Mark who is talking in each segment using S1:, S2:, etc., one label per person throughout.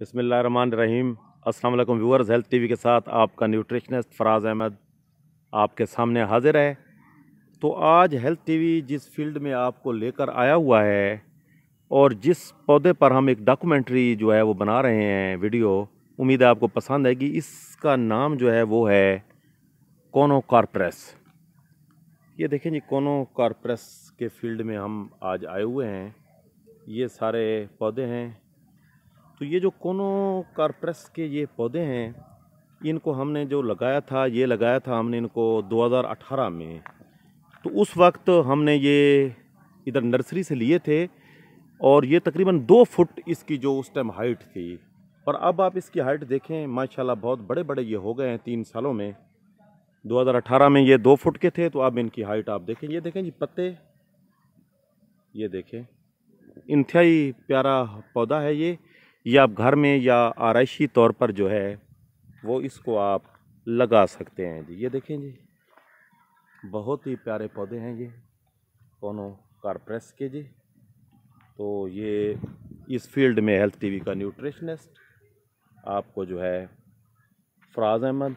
S1: बसमिल रहीम असल viewers health TV के साथ आपका न्यूट्रिशनिस्ट फराज अहमद आपके सामने हाजिर है तो आज हेल्थ टीवी जिस फील्ड में आपको लेकर आया हुआ है और जिस पौधे पर हम एक डॉक्यूमेंट्री जो है वो बना रहे हैं वीडियो उम्मीद है आपको पसंद आएगी इसका नाम जो है वो है कोनो कॉरप्रेस ये देखें जी कोनो कॉरप्रेस के फील्ड में हम आज आए हुए हैं ये सारे पौधे हैं तो ये जो कोनो कारप्रेस के ये पौधे हैं इनको हमने जो लगाया था ये लगाया था हमने इनको 2018 में तो उस वक्त हमने ये इधर नर्सरी से लिए थे और ये तकरीबन दो फुट इसकी जो उस टाइम हाइट थी और अब आप इसकी हाइट देखें माशाल्लाह बहुत बड़े बड़े ये हो गए हैं तीन सालों में 2018 में ये दो फुट के थे तो अब इनकी हाइट आप देखें ये देखें जी पत्ते ये देखें इंतहाई प्यारा पौधा है ये या आप घर में या आरइशी तौर पर जो है वो इसको आप लगा सकते हैं जी ये देखें जी बहुत ही प्यारे पौधे हैं ये दोनों कारप्रेस के जी तो ये इस फील्ड में हेल्थ टीवी का न्यूट्रिशनिस्ट आपको जो है फराज अहमद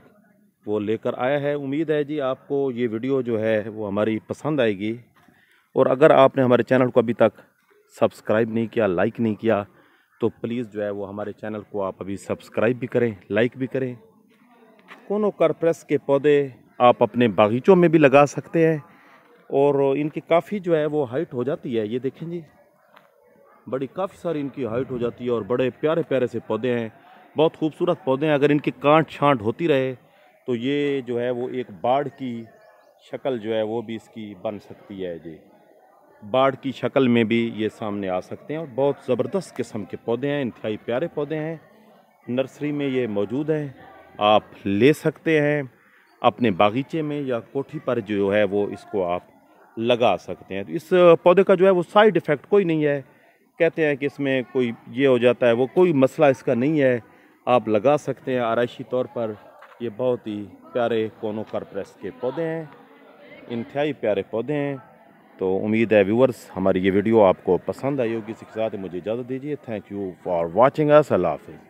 S1: वो लेकर आया है उम्मीद है जी आपको ये वीडियो जो है वो हमारी पसंद आएगी और अगर आपने हमारे चैनल को अभी तक सब्सक्राइब नहीं किया लाइक नहीं किया तो प्लीज़ जो है वो हमारे चैनल को आप अभी सब्सक्राइब भी करें लाइक भी करें कोनो कारप्रस के पौधे आप अपने बागीचों में भी लगा सकते हैं और इनकी काफ़ी जो है वो हाइट हो जाती है ये देखें जी बड़ी काफ़ी सारी इनकी हाइट हो जाती है और बड़े प्यारे प्यारे से पौधे हैं बहुत खूबसूरत पौधे हैं अगर इनकी कांट छांट होती रहे तो ये जो है वो एक बाढ़ की शक्ल जो है वो भी इसकी बन सकती है जी बाढ़ की शक्ल में भी ये सामने आ सकते हैं और बहुत ज़बरदस्त किस्म के पौधे हैं इंतहाई प्यारे पौधे हैं नर्सरी में ये मौजूद हैं आप ले सकते हैं अपने बागीचे में या कोठी पर जो है वो इसको आप लगा सकते हैं तो इस पौधे का जो है वो साइड इफ़ेक्ट कोई नहीं है कहते हैं कि इसमें कोई ये हो जाता है वो कोई मसला इसका नहीं है आप लगा सकते हैं आरइशी तौर पर ये बहुत ही प्यारे कर प्रेस के पौधे हैं इंतहाई प्यारे पौधे हैं तो उम्मीद है व्यूवर्स हमारी ये वीडियो आपको पसंद आई होगी इसके साथ मुझे इजाज़त दीजिए थैंक यू फॉर वॉचिंग असल हाफिज़